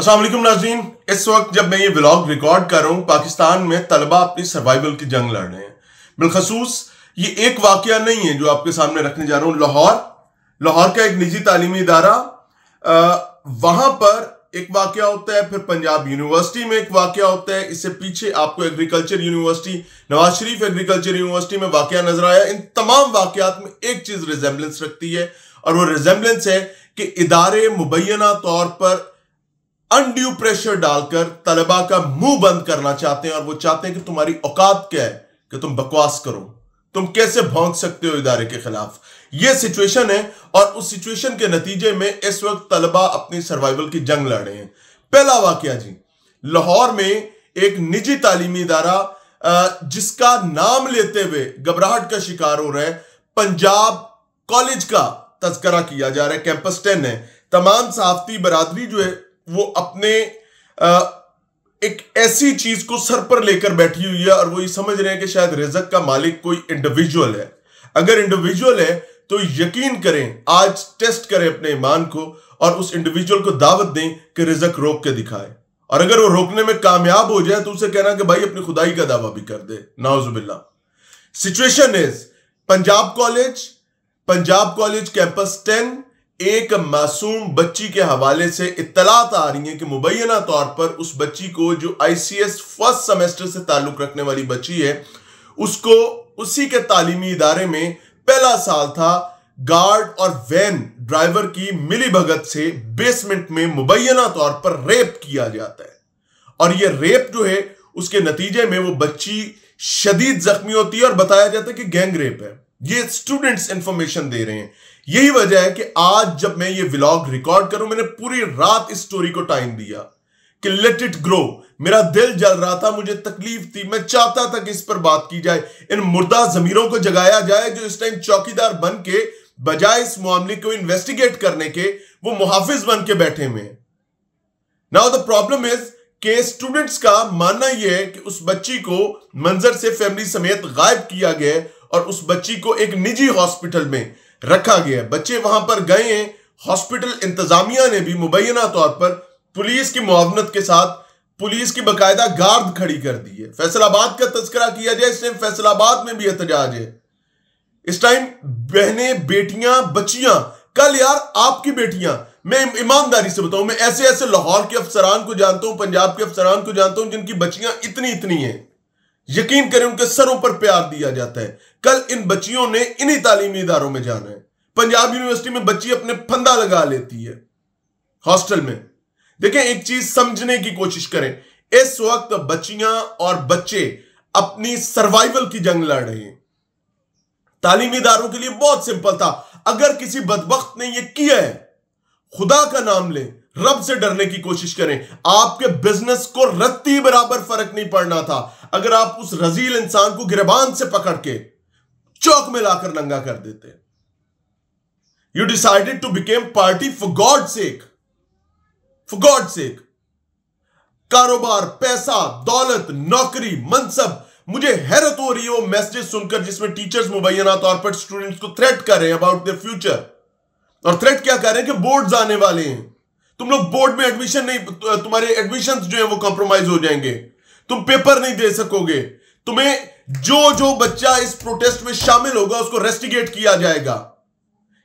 असलम नाजीन इस वक्त जब मैं ये ब्लॉग रिकॉर्ड कर रहा हूँ पाकिस्तान में तलबा अपनी सर्वाइवल की जंग लड़ रहे हैं बिलखसूस ये एक वाक्य नहीं है जो आपके सामने रखने जा रहा हूँ लाहौर लाहौर का एक निजी तालीमी इदारा वहां पर एक वाक्य होता है फिर पंजाब यूनिवर्सिटी में एक वाक्य होता है इससे पीछे आपको agriculture university Nawaz Sharif agriculture university में वाक्य नजर आया इन तमाम वाकयात में एक चीज रिजेम्बलेंस रखती है और वो रिजेम्बलेंस है कि इदारे मुबैना तौर पर अनड्यू प्रेशर डालकर तलबा का मुंह बंद करना चाहते हैं और वो चाहते हैं कि तुम्हारी औकात क्या है कि तुम बकवास करो तुम कैसे भोंक सकते हो इदारे के खिलाफ ये सिचुएशन है और उस सिचुएशन के नतीजे में इस वक्त तलबा अपनी सर्वाइवल की जंग लड़ रहे हैं पहला वाक्य जी लाहौर में एक निजी तालीमी इदारा जिसका नाम लेते हुए घबराहट का शिकार हो रहा है पंजाब कॉलेज का तस्करा किया जा रहा है कैंपस टेन है तमाम सहाफती बरादरी जो है वो अपने आ, एक ऐसी चीज को सर पर लेकर बैठी हुई है और वो ये समझ रहे हैं कि शायद रिजक का मालिक कोई इंडिविजुअल है अगर इंडिविजुअल है तो यकीन करें आज टेस्ट करें अपने ईमान को और उस इंडिविजुअल को दावत दें कि रिजक रोक के दिखाए और अगर वो रोकने में कामयाब हो जाए तो उसे कहना कि भाई अपनी खुदाई का दावा भी कर दे नाउजुबिल्ला situation is Punjab college Punjab college campus ten एक मासूम बच्ची के हवाले से इतलात आ रही है कि मुबैना तौर पर उस बच्ची को जो आईसीएस फर्स्ट सेमेस्टर से ताल्लुक रखने वाली बच्ची है उसको उसी के तालीमी इदारे में पहला साल था गार्ड और वैन ड्राइवर की मिली भगत से बेसमेंट में मुबैना तौर पर रेप किया जाता है और यह रेप जो है उसके नतीजे में वो बच्ची शदीद जख्मी होती है और बताया जाता है कि गैंग रेप है ये स्टूडेंट्स इंफॉर्मेशन दे रहे हैं यही वजह है कि आज जब मैं ये व्लॉग रिकॉर्ड करूं मैंने पूरी रात इस स्टोरी को टाइम दिया कि लेट इट ग्रो मेरा दिल जल रहा था मुझे तकलीफ थी मैं चाहता था कि इस पर बात की जाए इन मुर्दा जमीरों को जगाया जाए जो इस टाइम चौकीदार बन के बजाय इस मामले को इन्वेस्टिगेट करने के वो मुहाफिज बन के बैठे हुए नाउ द प्रॉब्लम इज के स्टूडेंट्स का मानना यह है कि उस बच्ची को मंजर से फैमिली समेत गायब किया गया और उस बच्ची को एक निजी हॉस्पिटल में रखा गया बच्चे वहां पर गए हैं हॉस्पिटल इंतजामिया ने भी मुबैना तौर पर पुलिस की मुआवनत के साथ पुलिस की बाकायदा गार्द खड़ी कर दी है फैसलाबाद का तस्करा किया जाए टाइम फैसलाबाद में भी एहतजाज है इस टाइम बहने बेटियां बच्चियां कल यार आपकी बेटियां मैं ईमानदारी से बताऊं मैं ऐसे ऐसे लाहौर के अफसरान को जानता हूं पंजाब के अफसरान को जानता हूं जिनकी बच्चियां इतनी इतनी हैं यकीन करें उनके सरों पर प्यार दिया जाता है कल इन बच्चियों ने इन्हीं तालीमी इदारों में जाना है पंजाब यूनिवर्सिटी में बच्ची अपने फंदा लगा लेती है हॉस्टल में देखें एक चीज समझने की कोशिश करें इस वक्त बच्चियां और बच्चे अपनी सर्वाइवल की जंग लड़ रहे हैं तालीमी इदारों के लिए बहुत सिंपल था अगर किसी बदबक ने यह किया है खुदा का नाम लें रब से डरने की कोशिश करें आपके बिजनेस को रत्ती बराबर फर्क नहीं पड़ना था अगर आप उस रजील इंसान को गिरबान से पकड़ के चौक में लाकर नंगा कर देते you decided to become party for God sake for God sake कारोबार पैसा दौलत नौकरी मनसब मुझे हैरत हो रही है वो मैसेजेस सुनकर जिसमें टीचर्स मुबैना तौर पर स्टूडेंट्स को थ्रेट कर रहे हैं अबाउट देयर फ्यूचर और थ्रेट क्या कर रहे हैं कि बोर्ड आने वाले हैं तुम लोग बोर्ड में एडमिशन नहीं तुम्हारे एडमिशन जो है वो कॉम्प्रोमाइज हो जाएंगे तुम पेपर नहीं दे सकोगे तुम्हें जो जो बच्चा इस प्रोटेस्ट में शामिल होगा उसको रेस्टिगेट किया जाएगा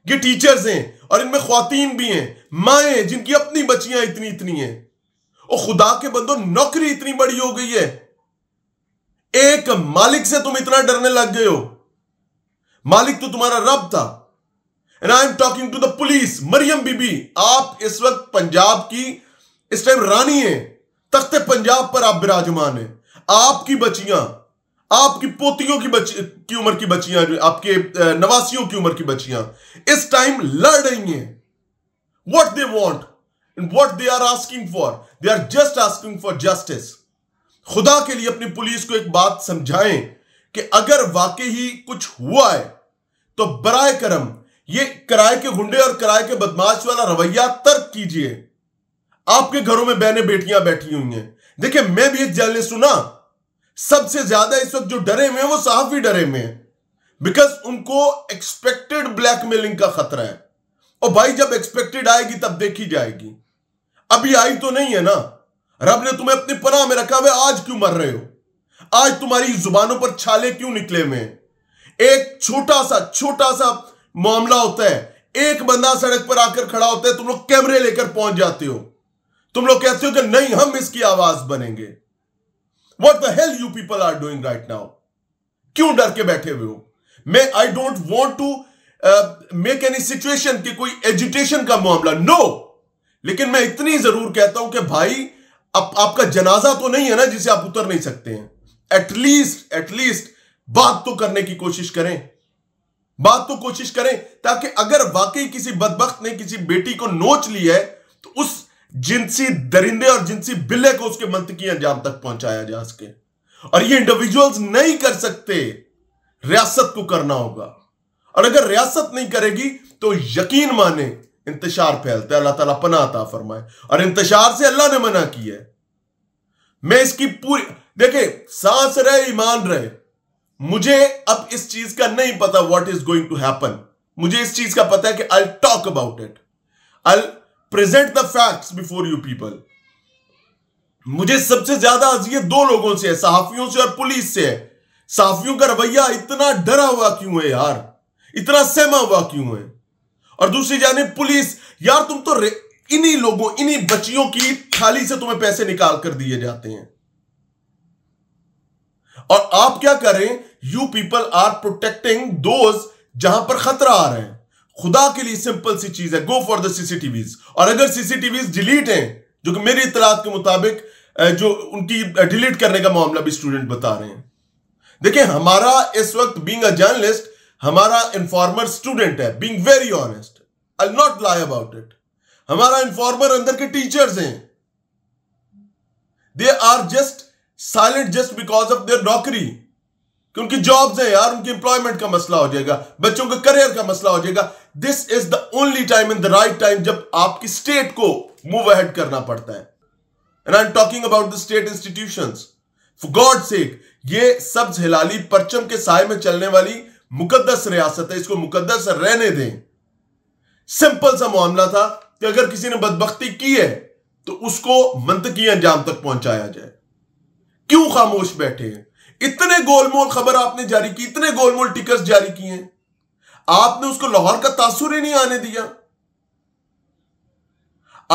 ये टीचर्स हैं और इनमें खातन भी हैं माए जिनकी अपनी बच्चियां इतनी इतनी हैं और खुदा के बंदो नौकरी इतनी बड़ी हो गई है एक मालिक से तुम इतना डरने लग गए हो मालिक तो तुम्हारा रब था and I am talking to the police Maryam Bibi आप इस वक्त पंजाब की इस टाइम रानी है तख्ते पंजाब पर आप विराजमान है आपकी बचियां आपकी पोतियों की बच की उम्र की बच्चियां जो आपके नवासियों की उम्र की बच्चियां इस टाइम लड़ रही हैं what they want and what they are asking for they are just asking for justice खुदा के लिए अपनी पुलिस को एक बात समझाएं कि अगर वाकई ही कुछ हुआ है तो बरए करम ये किराए के गुंडे और किराए के बदमाश वाला रवैया तर्क कीजिए आपके घरों में बहने बेटियां बैठी हुई हैं देखिए मैं भी एक जल्द सुना सबसे ज्यादा इस वक्त जो डरे हुए हैं वो ही डरे हुए हैं बिकॉज उनको एक्सपेक्टेड ब्लैकमेलिंग का खतरा है और भाई जब एक्सपेक्टेड आएगी तब देखी जाएगी अभी आई तो नहीं है ना रब ने तुम्हें अपनी पनाह में रखा हुआ आज क्यों मर रहे हो आज तुम्हारी जुबानों पर छाले क्यों निकले हुए एक छोटा सा छोटा सा मामला होता है एक बंदा सड़क पर आकर खड़ा होता है तुम लोग कैमरे लेकर पहुंच जाते हो तुम लोग कहते हो कि नहीं हम इसकी आवाज बनेंगे what the hell you people are doing right now क्यों डर के बैठे हुए हो मैं I don't want to make any situation की कोई एजुटेशन का मामला नो लेकिन मैं इतनी जरूर कहता हूं कि भाई आप, आपका जनाजा तो नहीं है ना जिसे आप उतर नहीं सकते हैं एटलीस्ट एटलीस्ट बात तो करने की कोशिश करें बात तो कोशिश करें ताकि अगर वाकई किसी बदबक ने किसी बेटी को नोच लिया है तो उस जिनसी दरिंदे और जिनसी बिल्ले को उसके की अंजाम तक पहुंचाया जा सके और ये इंडिविजुअल्स नहीं कर सकते रियासत को करना होगा और अगर रियासत नहीं करेगी तो यकीन माने इंतजार फैलता है अल्लाह ताला पना आता फरमाए और इंतजार से अल्लाह ने मना किया है मैं इसकी पूरी देखे सांस रहे ईमान रहे मुझे अब इस चीज का नहीं पता what is going to happen मुझे इस चीज का पता है कि I talk about it I present the facts before you people मुझे सबसे ज्यादा अजियत दो लोगों से है सहाफियों से और पुलिस से है सहाफियों का रवैया इतना डरा हुआ क्यों है यार इतना सहमा हुआ क्यों है और दूसरी जाने पुलिस यार तुम तो इन्हीं लोगों इन्हीं बच्चियों की थाली से तुम्हें पैसे निकाल कर दिए जाते हैं और आप क्या करें you people are protecting those जहां पर खतरा आ रहे हैं खुदा के लिए सिंपल सी चीज है गो फॉर द सीसीटीवीज और अगर सीसीटीवीज डिलीट हैं जो कि मेरी इतलात के मुताबिक जो उनकी डिलीट करने का मामला भी स्टूडेंट बता रहे हैं देखिए हमारा इस वक्त बींग अ जर्नलिस्ट हमारा इंफॉर्मर स्टूडेंट है being very honest I not lie about it हमारा इंफॉर्मर अंदर के टीचर्स हैं they are just silent just because of their नौकरी कि उनकी जॉब्स है यार उनकी एम्प्लॉयमेंट का मसला हो जाएगा बच्चों के करियर का मसला हो जाएगा this is the only time in the right time जब आपकी स्टेट को मूव अहेड करना पड़ता है and I am talking about the state institution for God sake ये सब हिलाली परचम के साय में चलने वाली मुकदस रियासत है इसको मुकदस रहने दें सिंपल सा मामला था कि अगर किसी ने बदबख्ती की है तो उसको मंतकी अंजाम तक पहुंचाया जाए क्यों खामोश बैठे हैं इतने गोलमोल खबर आपने जारी की इतने गोलमोल टिकट जारी किए आपने उसको लाहौर का तासुर ही नहीं आने दिया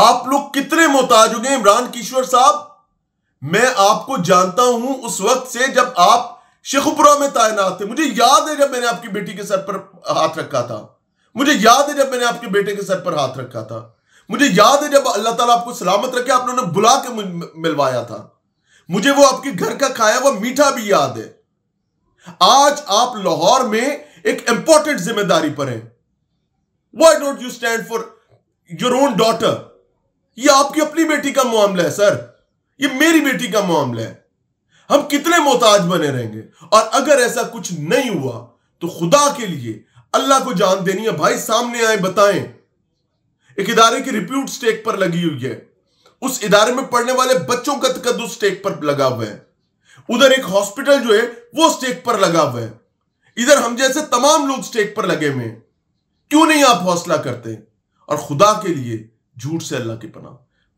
आप लोग कितने मोहताज हो गए इमरान किशोर साहब मैं आपको जानता हूं उस वक्त से जब आप शेखुपुरा में तैनात थे मुझे याद है जब मैंने आपकी बेटी के सर पर हाथ रखा था मुझे याद है जब मैंने आपके बेटे के सर पर हाथ रखा था मुझे याद है जब अल्लाह ताला आपको सलामत रखे आपने उन्हें बुला के मिलवाया था मुझे वो आपके घर का खाया हुआ मीठा भी याद है आज आप लाहौर में एक इंपॉर्टेंट जिम्मेदारी पर हैं why don't you stand for your own daughter ये आपकी अपनी बेटी का मामला है सर ये मेरी बेटी का मामला है हम कितने मोहताज बने रहेंगे और अगर ऐसा कुछ नहीं हुआ तो खुदा के लिए अल्लाह को जान देनी है भाई सामने आए बताएं एक इदारे की रिप्यूट स्टेक पर लगी हुई है उस इदारे में पढ़ने वाले बच्चों का तकदस स्टेक पर लगा हुआ है उधर एक हॉस्पिटल जो है वो स्टेक पर लगा हुआ है इधर हम जैसे तमाम लोग स्टेक पर लगे हुए क्यों नहीं आप हौसला करते और खुदा के लिए झूठ से अल्लाह की पना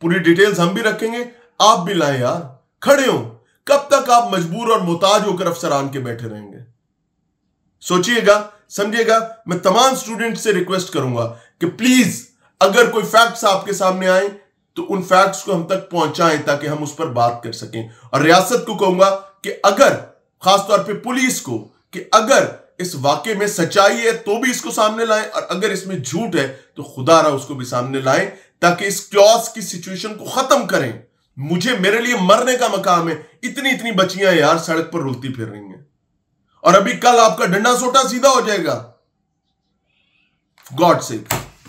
पूरी डिटेल्स हम भी रखेंगे आप भी लाए यार खड़े हो कब तक आप मजबूर और मोहताज होकर अफसरान के बैठे रहेंगे सोचिएगा समझिएगा मैं तमाम स्टूडेंट से रिक्वेस्ट करूंगा कि प्लीज अगर कोई फैक्ट्स आपके सामने आए तो उन फैक्ट्स को हम तक पहुंचाएं ताकि हम उस पर बात कर सकें और रियासत को कहूंगा कि अगर खासतौर पे पुलिस को कि अगर इस वाक्य में सच्चाई है तो भी इसको सामने लाएं और अगर इसमें झूठ है तो खुदा रहा उसको भी सामने लाएं ताकि इस क्लॉस की सिचुएशन को खत्म करें मुझे मेरे लिए मरने का मकाम है इतनी इतनी बच्चियां यार सड़क पर रुलती फिर रही हैं और अभी कल आपका डंडा सोटा सीधा हो जाएगा गॉड से